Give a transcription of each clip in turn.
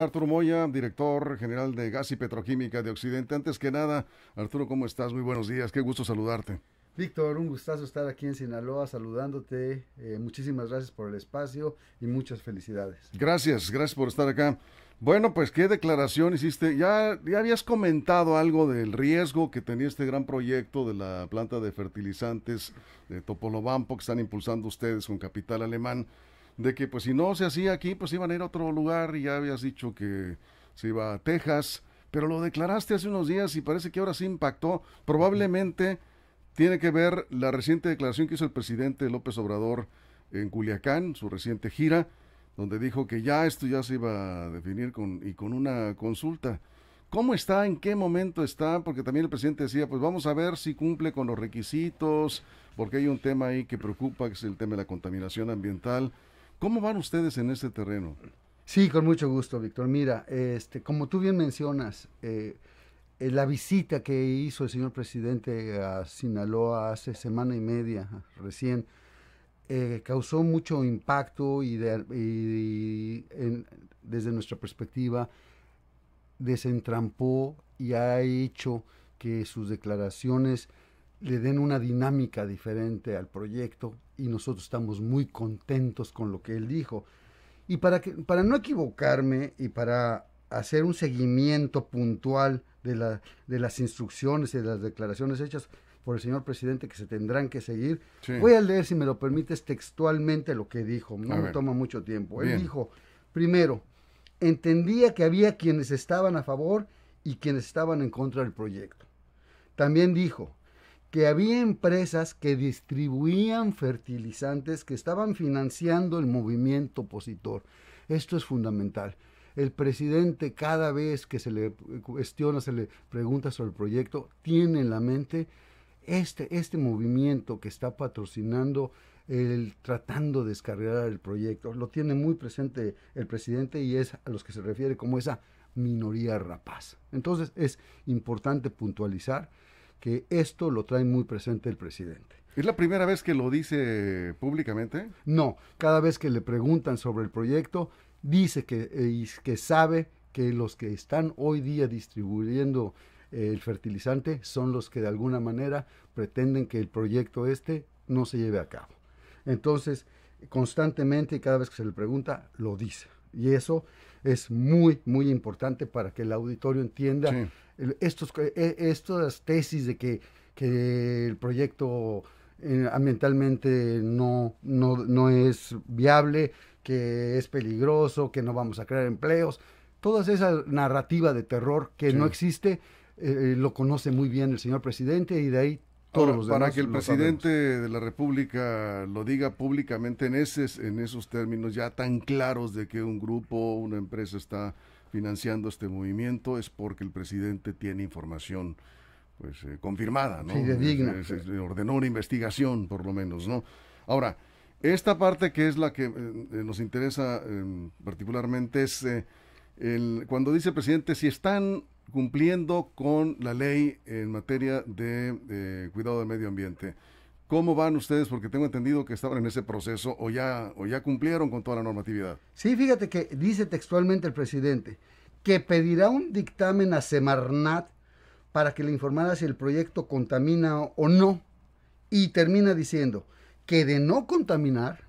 Arturo Moya, director general de Gas y Petroquímica de Occidente. Antes que nada, Arturo, ¿cómo estás? Muy buenos días, qué gusto saludarte. Víctor, un gustazo estar aquí en Sinaloa saludándote. Eh, muchísimas gracias por el espacio y muchas felicidades. Gracias, gracias por estar acá. Bueno, pues qué declaración hiciste. Ya, ya habías comentado algo del riesgo que tenía este gran proyecto de la planta de fertilizantes de Topolobampo que están impulsando ustedes con capital alemán de que pues si no se hacía aquí, pues iban a ir a otro lugar y ya habías dicho que se iba a Texas, pero lo declaraste hace unos días y parece que ahora sí impactó. Probablemente tiene que ver la reciente declaración que hizo el presidente López Obrador en Culiacán, su reciente gira, donde dijo que ya esto ya se iba a definir con, y con una consulta. ¿Cómo está? ¿En qué momento está? Porque también el presidente decía, pues vamos a ver si cumple con los requisitos, porque hay un tema ahí que preocupa, que es el tema de la contaminación ambiental. ¿Cómo van ustedes en este terreno? Sí, con mucho gusto, Víctor. Mira, este, como tú bien mencionas, eh, eh, la visita que hizo el señor presidente a Sinaloa hace semana y media ah, recién eh, causó mucho impacto y, desde nuestra perspectiva desentrampó y ha hecho que sus declaraciones le den una dinámica diferente al proyecto y nosotros estamos muy contentos con lo que él dijo. Y para, que, para no equivocarme y para hacer un seguimiento puntual de, la, de las instrucciones y de las declaraciones hechas por el señor presidente que se tendrán que seguir, voy a leer, si me lo permites, textualmente lo que dijo. No me toma mucho tiempo. Él dijo, primero, entendía que había quienes estaban a favor y quienes estaban en contra del proyecto. También dijo, que había empresas que distribuían fertilizantes que estaban financiando el movimiento opositor. Esto es fundamental. El presidente cada vez que se le cuestiona, se le pregunta sobre el proyecto, tiene en la mente este, este movimiento que está patrocinando el tratando de descargar el proyecto. Lo tiene muy presente el presidente y es a los que se refiere como esa minoría rapaz. Entonces es importante puntualizar que esto lo trae muy presente el presidente. ¿Es la primera vez que lo dice públicamente? No, cada vez que le preguntan sobre el proyecto, dice que, eh, que sabe que los que están hoy día distribuyendo eh, el fertilizante son los que de alguna manera pretenden que el proyecto este no se lleve a cabo. Entonces, constantemente y cada vez que se le pregunta, lo dice. Y eso es muy, muy importante para que el auditorio entienda estos, eh, estas tesis de que, que el proyecto eh, ambientalmente no, no, es viable, que es peligroso, que no vamos a crear empleos. Toda esa narrativa de terror que no existe eh, lo conoce muy bien el señor presidente y de ahí todos los demás Para que el presidente de la República lo diga públicamente en, ese, en esos términos ya tan claros de que un grupo, una empresa está financiando este movimiento es porque el presidente tiene información pues eh, confirmada, ¿no? ordenó una investigación, por lo menos, ¿no? Ahora, esta parte que es la que eh, eh, nos interesa em, particularmente es cuando dice el presidente, si están cumpliendo con la ley en materia de cuidado del medio ambiente. ¿Cómo van ustedes? Porque tengo entendido que estaban en ese proceso o ya, o ya cumplieron con toda la normatividad. Sí, fíjate que dice textualmente el presidente que pedirá un dictamen a Semarnat para que le informara si el proyecto contamina o no. Y termina diciendo que de no contaminar,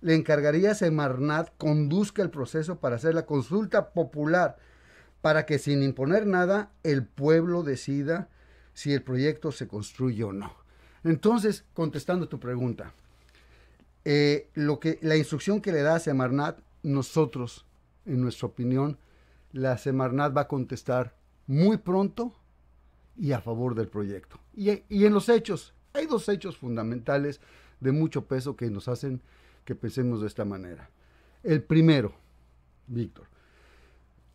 le encargaría a Semarnat conduzca el proceso para hacer la consulta popular, para que sin imponer nada el pueblo decida si el proyecto se construye o no. Entonces, contestando tu pregunta, eh, lo que, la instrucción que le da a Semarnat, nosotros, en nuestra opinión, la Semarnat va a contestar muy pronto y a favor del proyecto. Y, y en los hechos, hay dos hechos fundamentales de mucho peso que nos hacen que pensemos de esta manera. El primero, Víctor,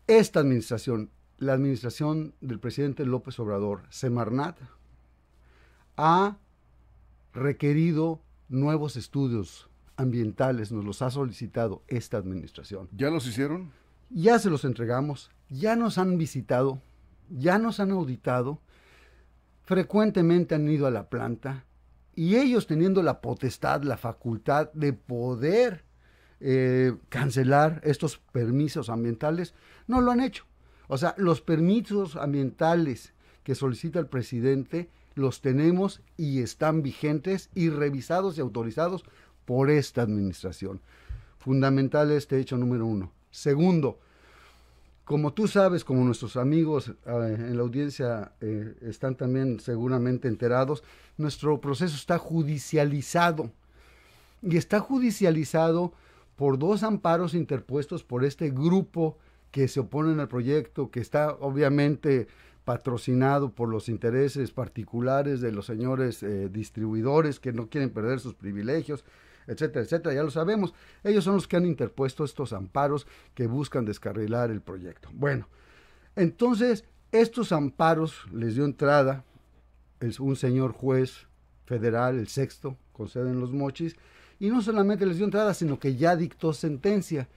esta administración, la administración del presidente López Obrador, Semarnat, ha requerido nuevos estudios ambientales, nos los ha solicitado esta administración. ¿Ya los hicieron? Ya se los entregamos, ya nos han visitado, ya nos han auditado, frecuentemente han ido a la planta y ellos teniendo la potestad, la facultad de poder eh, cancelar estos permisos ambientales, no lo han hecho. O sea, los permisos ambientales que solicita el presidente los tenemos y están vigentes y revisados y autorizados por esta administración. Fundamental este hecho número uno. Segundo, como tú sabes, como nuestros amigos eh, en la audiencia eh, están también seguramente enterados, nuestro proceso está judicializado. Y está judicializado por dos amparos interpuestos por este grupo que se oponen al proyecto, que está obviamente patrocinado por los intereses particulares de los señores eh, distribuidores que no quieren perder sus privilegios, etcétera, etcétera, ya lo sabemos. Ellos son los que han interpuesto estos amparos que buscan descarrilar el proyecto. Bueno, entonces estos amparos les dio entrada un señor juez federal, el sexto, con sede en los mochis, y no solamente les dio entrada, sino que ya dictó sentencia.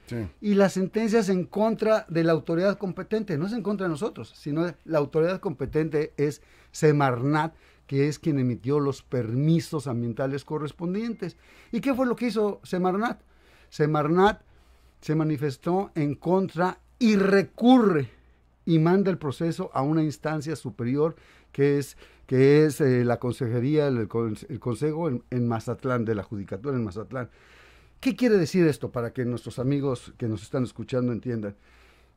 Y la sentencia es en contra de la autoridad competente, no es en contra de nosotros, sino la autoridad competente es Semarnat, que es quien emitió los permisos ambientales correspondientes. ¿Y qué fue lo que hizo Semarnat? Semarnat se manifestó en contra y recurre y manda el proceso a una instancia superior que es, que es eh, la consejería, el, consejo en, Mazatlán, de la Judicatura en Mazatlán. ¿Qué quiere decir esto para que nuestros amigos que nos están escuchando entiendan?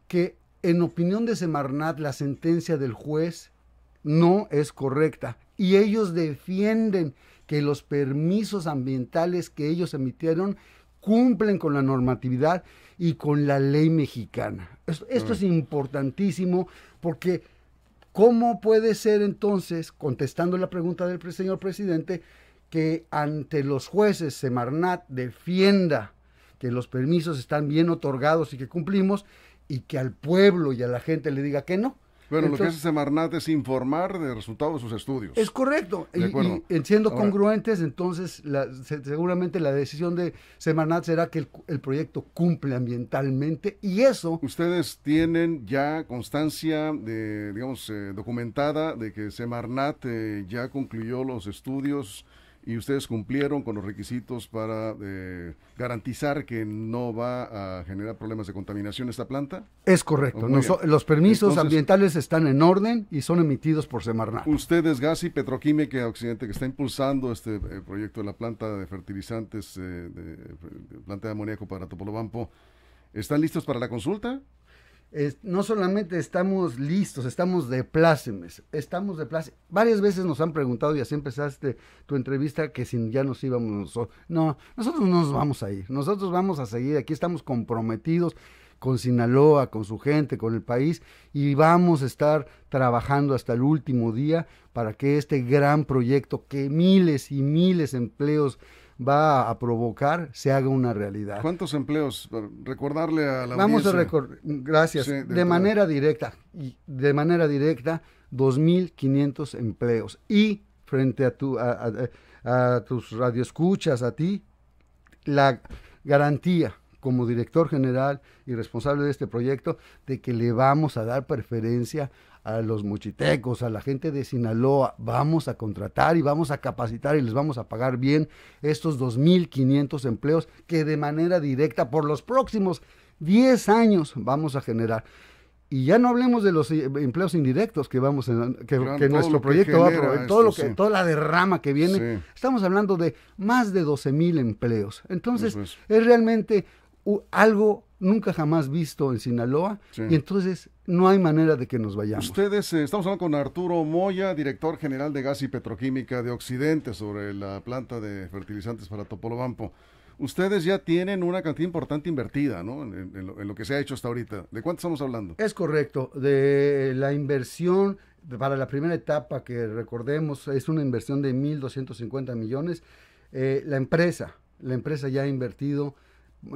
Que en opinión de Semarnat la sentencia del juez no es correcta y ellos defienden que los permisos ambientales que ellos emitieron cumplen con la normatividad y con la ley mexicana. Esto, ah. es importantísimo porque ¿Cómo puede ser entonces, contestando la pregunta del señor presidente, que ante los jueces Semarnat defienda que los permisos están bien otorgados y que cumplimos y que al pueblo y a la gente le diga que no? Bueno, lo que hace Semarnat es informar del resultado de sus estudios. Es correcto. y, siendo congruentes, entonces seguramente la decisión de Semarnat será que el, proyecto cumple ambientalmente y eso... Ustedes tienen ya constancia, de, digamos, eh, documentada de que Semarnat eh, ya concluyó los estudios y ustedes cumplieron con los requisitos para eh, garantizar que no va a generar problemas de contaminación esta planta? Es correcto. los permisos ambientales están en orden y son emitidos por Semarnat. Ustedes, Gas y Petroquímica Occidente, que está impulsando este eh, proyecto de la planta de fertilizantes, eh, de, planta de amoníaco para Topolobampo, ¿están listos para la consulta? no solamente estamos listos, estamos de plácemes, estamos de plácemes. Varias veces nos han preguntado, y así empezaste tu entrevista, que si ya nos íbamos nosotros. No, nosotros no nos vamos a ir, nosotros vamos a seguir, aquí estamos comprometidos con Sinaloa, con su gente, con el país, y vamos a estar trabajando hasta el último día para que este gran proyecto que miles y miles de empleos va a provocar se haga una realidad. ¿Cuántos empleos? Recordarle a la Vamos a recordar, gracias, de, manera directa, y de manera directa, 2.500 empleos. Y frente a, tu, a tus radioescuchas, a ti, la garantía como director general y responsable de este proyecto de que le vamos a dar preferencia a los muchitecos, a la gente de Sinaloa, vamos a contratar y vamos a capacitar y les vamos a pagar bien estos 2.500 empleos que de manera directa por los próximos 10 años vamos a generar. Y ya no hablemos de los eh, empleos indirectos que vamos en, que, nuestro proyecto va a proveer, todo lo que, toda la derrama que viene. Estamos hablando de más de 12.000 mil empleos. Entonces, es realmente algo nunca jamás visto en Sinaloa y entonces no hay manera de que nos vayamos. Ustedes, eh, estamos hablando con Arturo Moya, director general de Gas y Petroquímica de Occidente sobre la planta de fertilizantes para Topolobampo. Ustedes ya tienen una cantidad importante invertida, ¿no? En, lo, que se ha hecho hasta ahorita. ¿De cuánto estamos hablando? Es correcto, de la inversión para la primera etapa que recordemos es una inversión de 1.250 millones. Eh, la empresa, la empresa ya ha invertido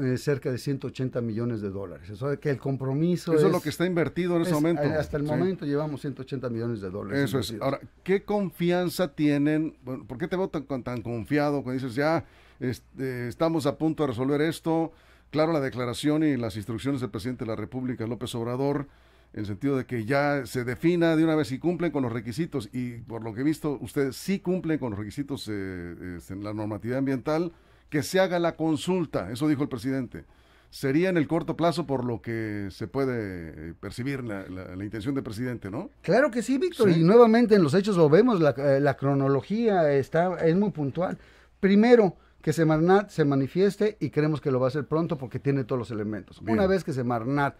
eh, cerca de 180 millones de dólares. Eso es que el compromiso... Eso es, lo que está invertido en ese momento. Hasta el momento llevamos 180 millones de dólares. Eso es. Ahora, ¿qué confianza tienen? Bueno, ¿Por qué te votan tan, tan confiado cuando dices, ya, este, estamos a punto de resolver esto? Claro, la declaración y las instrucciones del presidente de la República, López Obrador, en el sentido de que ya se defina de una vez si cumplen con los requisitos, y por lo que he visto, ustedes sí cumplen con los requisitos eh, eh, en la normatividad ambiental que se haga la consulta, eso dijo el presidente. Sería en el corto plazo por lo que se puede eh, percibir la, intención del presidente, ¿no? Claro que sí, Víctor, y nuevamente en los hechos lo vemos, eh, la, cronología está, es muy puntual. Primero, que Semarnat se manifieste y creemos que lo va a hacer pronto porque tiene todos los elementos. Una vez que Semarnat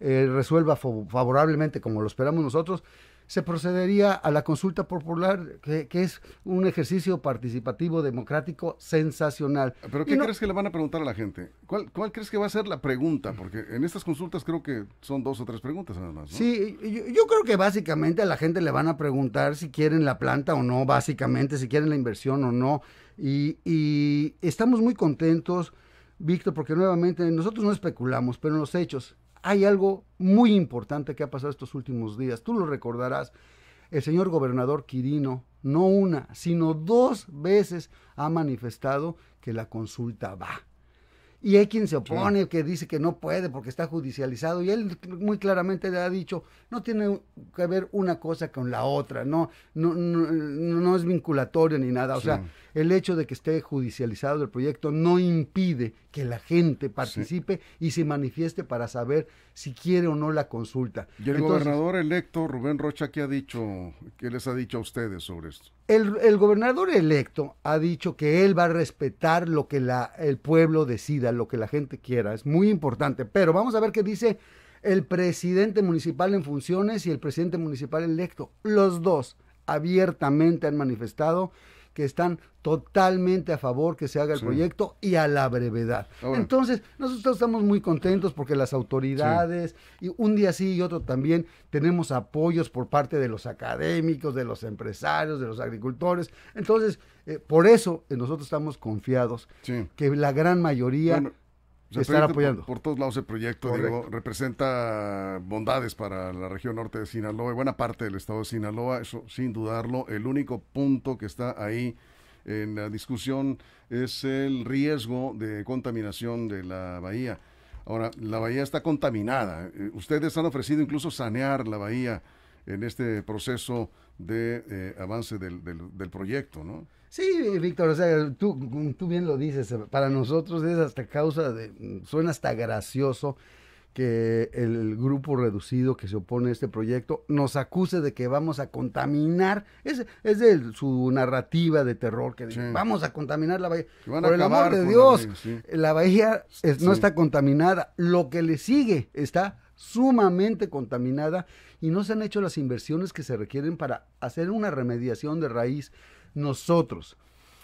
eh, resuelva favorablemente como lo esperamos nosotros, se procedería a la consulta popular, que, es un ejercicio participativo democrático sensacional. ¿Pero qué crees que le van a preguntar a la gente? ¿Cuál, crees que va a ser la pregunta? Porque en estas consultas creo que son dos o tres preguntas nada más. ¿no? Sí, yo, creo que básicamente a la gente le van a preguntar si quieren la planta o no, básicamente, si quieren la inversión o no. Y, y, estamos muy contentos, Víctor, porque nuevamente nosotros no especulamos, pero en los hechos, hay algo muy importante que ha pasado estos últimos días. Tú lo recordarás. El señor gobernador Quirino, no una, sino dos veces ha manifestado que la consulta va. Y hay quien se opone, que dice que no puede porque está judicializado. Y él muy claramente le ha dicho, no tiene que ver una cosa con la otra, no, no, no, es vinculatorio ni nada. O sea, el hecho de que esté judicializado el proyecto no impide que la gente participe y se manifieste para saber si quiere o no la consulta. Y el gobernador electo, Rubén Rocha, ¿qué ha dicho, qué les ha dicho a ustedes sobre esto? El, gobernador electo ha dicho que él va a respetar lo que el pueblo decida, lo que la gente quiera. Es muy importante. Pero vamos a ver qué dice el presidente municipal en funciones y el presidente municipal electo. Los dos abiertamente han manifestado que están totalmente a favor que se haga el proyecto y a la brevedad. Ah, Entonces, nosotros estamos muy contentos porque las autoridades, y un día sí y otro también, tenemos apoyos por parte de los académicos, de los empresarios, de los agricultores. Entonces, eh, por eso eh, nosotros estamos confiados que la gran mayoría apoyando. Por, todos lados el proyecto, digo, representa bondades para la región norte de Sinaloa y buena parte del estado de Sinaloa, eso sin dudarlo. El único punto que está ahí en la discusión es el riesgo de contaminación de la bahía. Ahora, la bahía está contaminada. Eh, ustedes han ofrecido incluso sanear la bahía en este proceso de eh, avance del, del proyecto, ¿no? Sí, Víctor, o sea, tú, tú bien lo dices, para nosotros es hasta causa de, suena hasta gracioso que el grupo reducido que se opone a este proyecto nos acuse de que vamos a contaminar, es, es de su narrativa de terror, que dice, vamos a contaminar la bahía. Por el amor de Dios, la bahía, no está contaminada, lo que le sigue está sumamente contaminada y no se han hecho las inversiones que se requieren para hacer una remediación de raíz nosotros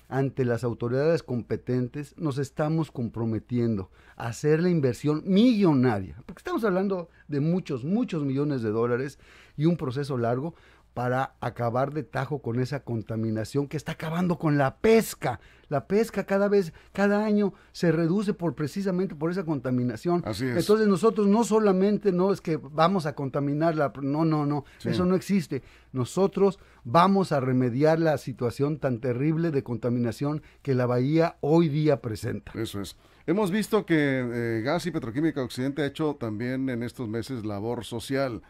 ante las autoridades competentes nos estamos comprometiendo a hacer la inversión millonaria, porque estamos hablando de muchos, muchos millones de dólares y un proceso largo, para acabar de tajo con esa contaminación que está acabando con la pesca. La pesca cada vez, cada año se reduce por precisamente por esa contaminación. Así es. Entonces nosotros no solamente no es que vamos a contaminarla, no, no, no, eso no existe. Nosotros vamos a remediar la situación tan terrible de contaminación que la bahía hoy día presenta. Eso es. Hemos visto que eh, Gas y Petroquímica Occidente ha hecho también en estos meses labor social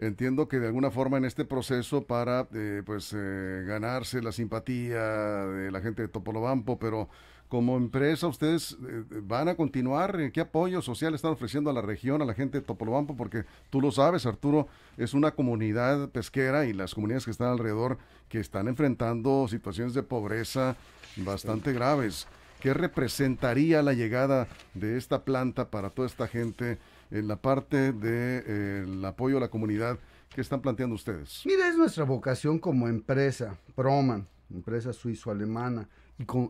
entiendo que de alguna forma en este proceso para eh, pues eh, ganarse la simpatía de la gente de Topolobampo, pero como empresa ustedes eh, van a continuar, ¿qué apoyo social están ofreciendo a la región, a la gente de Topolobampo? Porque tú lo sabes, Arturo, es una comunidad pesquera y las comunidades que están alrededor que están enfrentando situaciones de pobreza bastante graves. ¿Qué representaría la llegada de esta planta para toda esta gente en la parte del de, eh, apoyo a la comunidad que están planteando ustedes? Mira, es nuestra vocación como empresa, Proman, empresa suizo-alemana,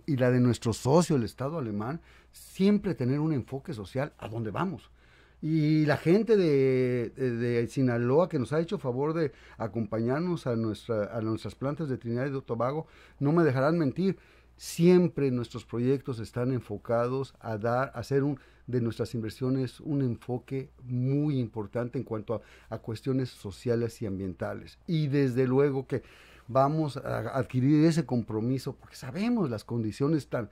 y, la de nuestro socio, el Estado alemán, siempre tener un enfoque social a dónde vamos. Y la gente de, Sinaloa que nos ha hecho favor de acompañarnos a, nuestras plantas de Trinidad y de Tobago, no me dejarán mentir, Siempre nuestros proyectos están enfocados a dar, a hacer de nuestras inversiones un enfoque muy importante en cuanto a, cuestiones sociales y ambientales. Y desde luego que vamos a adquirir ese compromiso porque sabemos las condiciones tan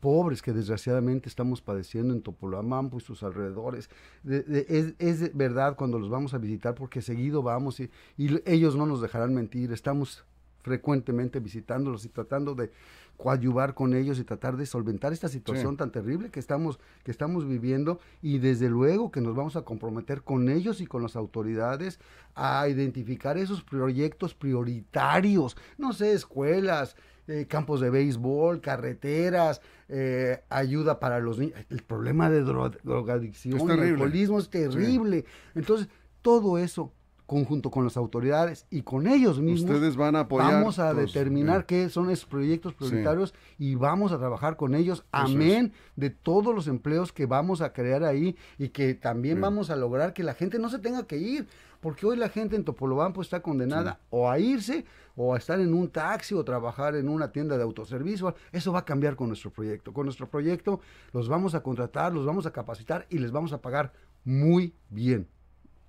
pobres que desgraciadamente estamos padeciendo en Topolamampo y sus alrededores. es, verdad cuando los vamos a visitar porque seguido vamos y, y ellos no nos dejarán mentir, estamos frecuentemente visitándolos y tratando de coadyuvar con ellos y tratar de solventar esta situación tan terrible que estamos, que estamos viviendo y desde luego que nos vamos a comprometer con ellos y con las autoridades a identificar esos proyectos prioritarios, no sé, escuelas, eh, campos de béisbol, carreteras, eh, ayuda para los niños. El problema de drogadicción, el alcoholismo es terrible. Entonces, todo eso conjunto con las autoridades y con ellos mismos. Ustedes van a Vamos a determinar qué son esos proyectos prioritarios y vamos a trabajar con ellos. amén de todos los empleos que vamos a crear ahí y que también vamos a lograr que la gente no se tenga que ir. Porque hoy la gente en Topolobampo está condenada o a irse o a estar en un taxi o trabajar en una tienda de autoservicio. Eso va a cambiar con nuestro proyecto. Con nuestro proyecto los vamos a contratar, los vamos a capacitar y les vamos a pagar muy bien.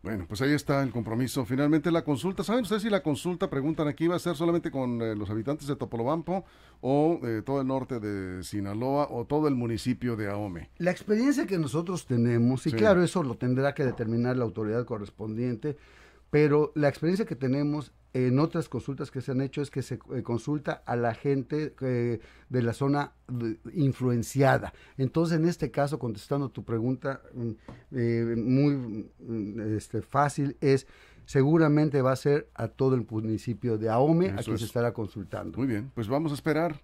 Bueno, pues ahí está el compromiso. Finalmente la consulta, ¿saben ustedes si la consulta, preguntan aquí, va a ser solamente con eh, los habitantes de Topolobampo o eh, todo el norte de Sinaloa o todo el municipio de Aome? La experiencia que nosotros tenemos, y claro, eso lo tendrá que determinar la autoridad correspondiente, pero la experiencia que tenemos en otras consultas que se han hecho es que se eh, consulta a la gente eh, de la zona influenciada. Entonces, en este caso, contestando tu pregunta mm, eh, muy mm, este, fácil, es seguramente va a ser a todo el municipio de Ahome a quien se estará consultando. Muy bien, pues vamos a esperar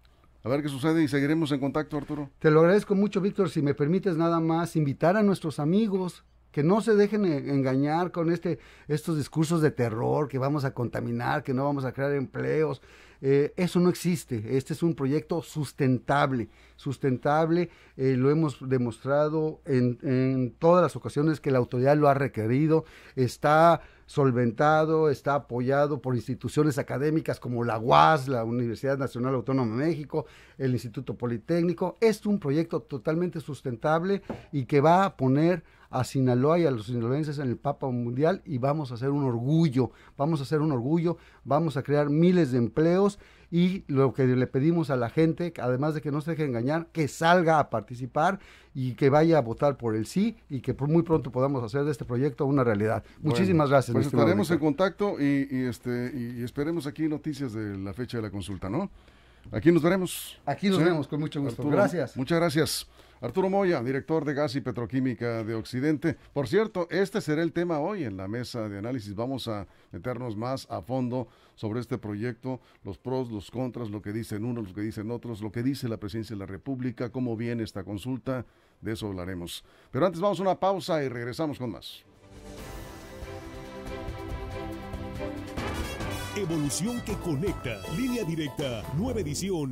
a ver qué sucede y seguiremos en contacto, Arturo. Te lo agradezco mucho, Víctor. Si me permites nada más invitar a nuestros amigos que no se dejen e-, engañar con este, estos discursos de terror, que vamos a contaminar, que no vamos a crear empleos. Eh, eso no existe. Este es un proyecto sustentable sustentable, eh, lo hemos demostrado en, en todas las ocasiones que la autoridad lo ha requerido, está solventado, está apoyado por instituciones académicas como la UAS, la Universidad Nacional Autónoma de México, el Instituto Politécnico. Es un proyecto totalmente sustentable y que va a poner a Sinaloa y a los sinaloenses en el Papa Mundial y vamos a hacer un orgullo, vamos a hacer un orgullo, vamos a crear miles de empleos y lo que le pedimos a la gente, además de que no se deje engañar, que salga a participar y que vaya a votar por el sí y que muy pronto podamos hacer de este proyecto una realidad. Muchísimas gracias. Pues estaremos en contacto y, este, y esperemos aquí noticias de la fecha de la consulta, ¿no? Aquí nos veremos. Aquí nos veremos, vemos, con mucho gusto. gracias. Muchas gracias. Arturo Moya, director de Gas y Petroquímica de Occidente. Por cierto, este será el tema hoy en la mesa de análisis. Vamos a meternos más a fondo sobre este proyecto, los pros, los contras, lo que dicen unos, lo que dicen otros, lo que dice la presidencia de la República, cómo viene esta consulta. De eso hablaremos. Pero antes vamos a una pausa y regresamos con más. Evolución que conecta. Línea directa. Nueva edición.